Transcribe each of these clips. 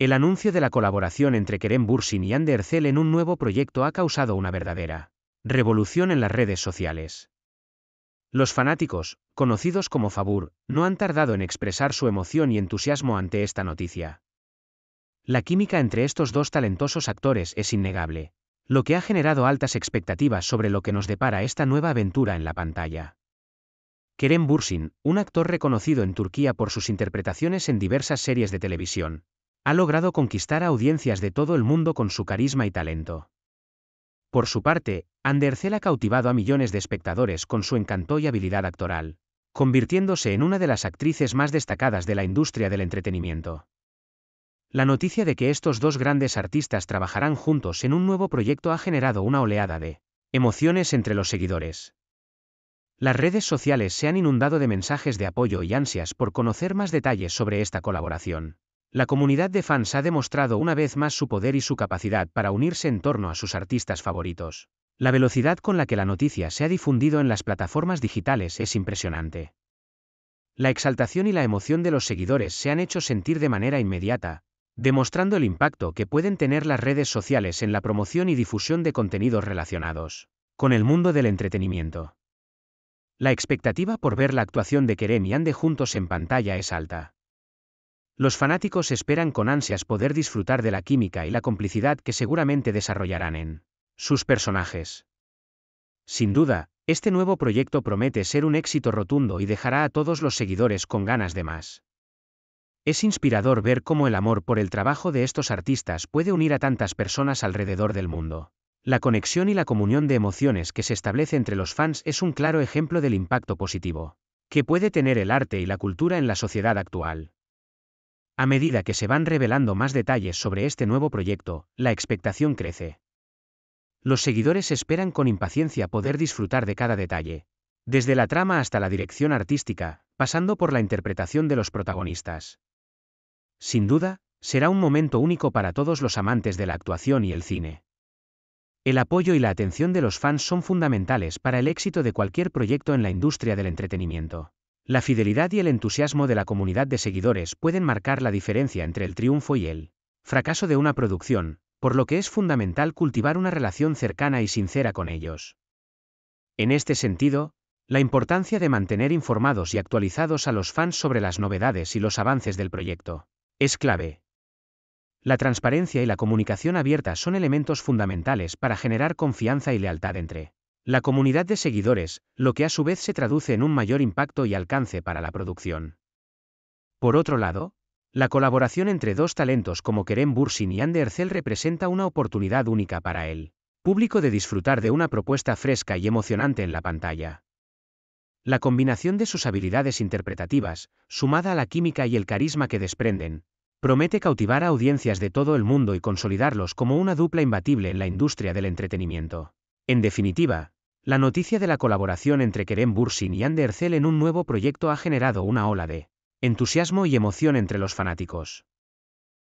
El anuncio de la colaboración entre Kerem Bursin y Ander en un nuevo proyecto ha causado una verdadera revolución en las redes sociales. Los fanáticos, conocidos como Fabur, no han tardado en expresar su emoción y entusiasmo ante esta noticia. La química entre estos dos talentosos actores es innegable, lo que ha generado altas expectativas sobre lo que nos depara esta nueva aventura en la pantalla. Kerem Bursin, un actor reconocido en Turquía por sus interpretaciones en diversas series de televisión, ha logrado conquistar a audiencias de todo el mundo con su carisma y talento. Por su parte, Andercel ha cautivado a millones de espectadores con su encanto y habilidad actoral, convirtiéndose en una de las actrices más destacadas de la industria del entretenimiento. La noticia de que estos dos grandes artistas trabajarán juntos en un nuevo proyecto ha generado una oleada de emociones entre los seguidores. Las redes sociales se han inundado de mensajes de apoyo y ansias por conocer más detalles sobre esta colaboración. La comunidad de fans ha demostrado una vez más su poder y su capacidad para unirse en torno a sus artistas favoritos. La velocidad con la que la noticia se ha difundido en las plataformas digitales es impresionante. La exaltación y la emoción de los seguidores se han hecho sentir de manera inmediata, demostrando el impacto que pueden tener las redes sociales en la promoción y difusión de contenidos relacionados con el mundo del entretenimiento. La expectativa por ver la actuación de Kerem y Ande juntos en pantalla es alta. Los fanáticos esperan con ansias poder disfrutar de la química y la complicidad que seguramente desarrollarán en sus personajes. Sin duda, este nuevo proyecto promete ser un éxito rotundo y dejará a todos los seguidores con ganas de más. Es inspirador ver cómo el amor por el trabajo de estos artistas puede unir a tantas personas alrededor del mundo. La conexión y la comunión de emociones que se establece entre los fans es un claro ejemplo del impacto positivo que puede tener el arte y la cultura en la sociedad actual. A medida que se van revelando más detalles sobre este nuevo proyecto, la expectación crece. Los seguidores esperan con impaciencia poder disfrutar de cada detalle, desde la trama hasta la dirección artística, pasando por la interpretación de los protagonistas. Sin duda, será un momento único para todos los amantes de la actuación y el cine. El apoyo y la atención de los fans son fundamentales para el éxito de cualquier proyecto en la industria del entretenimiento. La fidelidad y el entusiasmo de la comunidad de seguidores pueden marcar la diferencia entre el triunfo y el fracaso de una producción, por lo que es fundamental cultivar una relación cercana y sincera con ellos. En este sentido, la importancia de mantener informados y actualizados a los fans sobre las novedades y los avances del proyecto es clave. La transparencia y la comunicación abierta son elementos fundamentales para generar confianza y lealtad entre la comunidad de seguidores, lo que a su vez se traduce en un mayor impacto y alcance para la producción. Por otro lado, la colaboración entre dos talentos como Kerem Bursin y Ander representa una oportunidad única para él público de disfrutar de una propuesta fresca y emocionante en la pantalla. La combinación de sus habilidades interpretativas, sumada a la química y el carisma que desprenden, promete cautivar a audiencias de todo el mundo y consolidarlos como una dupla imbatible en la industria del entretenimiento. En definitiva, la noticia de la colaboración entre Kerem Bursin y Andercel en un nuevo proyecto ha generado una ola de entusiasmo y emoción entre los fanáticos.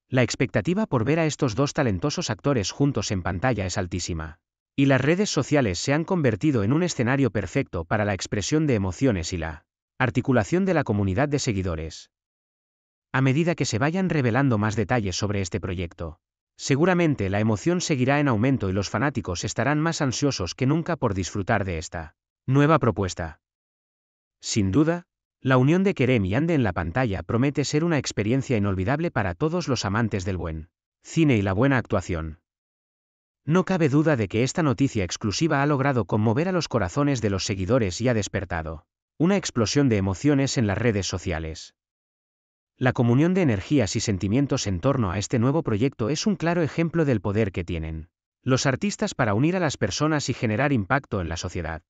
La expectativa por ver a estos dos talentosos actores juntos en pantalla es altísima. Y las redes sociales se han convertido en un escenario perfecto para la expresión de emociones y la articulación de la comunidad de seguidores. A medida que se vayan revelando más detalles sobre este proyecto, Seguramente la emoción seguirá en aumento y los fanáticos estarán más ansiosos que nunca por disfrutar de esta nueva propuesta. Sin duda, la unión de Kerem y Ande en la pantalla promete ser una experiencia inolvidable para todos los amantes del buen cine y la buena actuación. No cabe duda de que esta noticia exclusiva ha logrado conmover a los corazones de los seguidores y ha despertado una explosión de emociones en las redes sociales. La comunión de energías y sentimientos en torno a este nuevo proyecto es un claro ejemplo del poder que tienen los artistas para unir a las personas y generar impacto en la sociedad.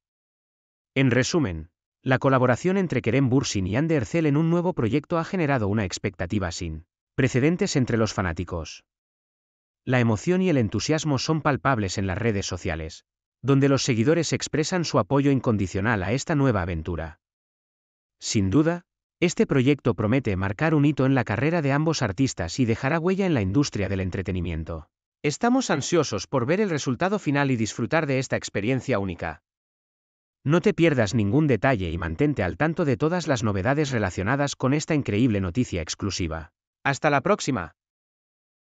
En resumen, la colaboración entre Kerem Bursin y Ander en un nuevo proyecto ha generado una expectativa sin precedentes entre los fanáticos. La emoción y el entusiasmo son palpables en las redes sociales, donde los seguidores expresan su apoyo incondicional a esta nueva aventura. Sin duda, este proyecto promete marcar un hito en la carrera de ambos artistas y dejará huella en la industria del entretenimiento. Estamos ansiosos por ver el resultado final y disfrutar de esta experiencia única. No te pierdas ningún detalle y mantente al tanto de todas las novedades relacionadas con esta increíble noticia exclusiva. Hasta la próxima.